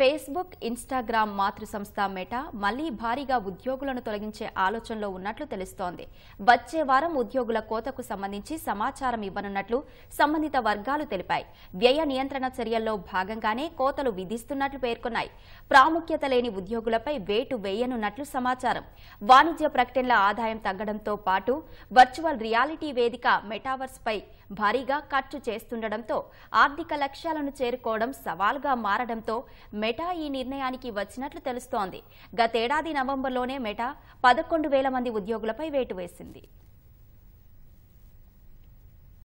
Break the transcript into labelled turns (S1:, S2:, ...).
S1: Facebook Instagram మాతృ సంస్థ meta మళ్లీ భారీగా ఉద్యోగులను తొలగించే ఆలోచనలో ఉన్నట్లు తెలుస్తోంది వచ్చే వారం ఉద్యోగుల కోతకు సంబంధించి సమాచారం ఇవ్వనున్నట్లు సంబంధిత వర్గాలు తెలిపాయి వ్యయ నియంత్రణ చర్యల్లో భాగంగానే కోతలు విధిస్తున్నట్లు పేర్కొన్నాయి ప్రాముఖ్యత లేని ఉద్యోగులపై వేటు వేయనున్నట్లు సమాచారం వాణిజ్య ప్రకటనల ఆదాయం తగ్గడంతో పాటు వర్చువల్ రియాలిటీ వేదిక మెటావర్స్పై భారీగా ఖర్చు చేస్తుండటంతో ఆర్థిక లక్ష్యాలను చేరుకోవడం సవాల్గా మారడంతో మెటా ఈ నిర్ణయానికి వచ్చినట్లు తెలుస్తోంది గతేడాది నవంబర్లోనే మెటా పదకొండు వేల మంది ఉద్యోగులపై వేటు వేసింది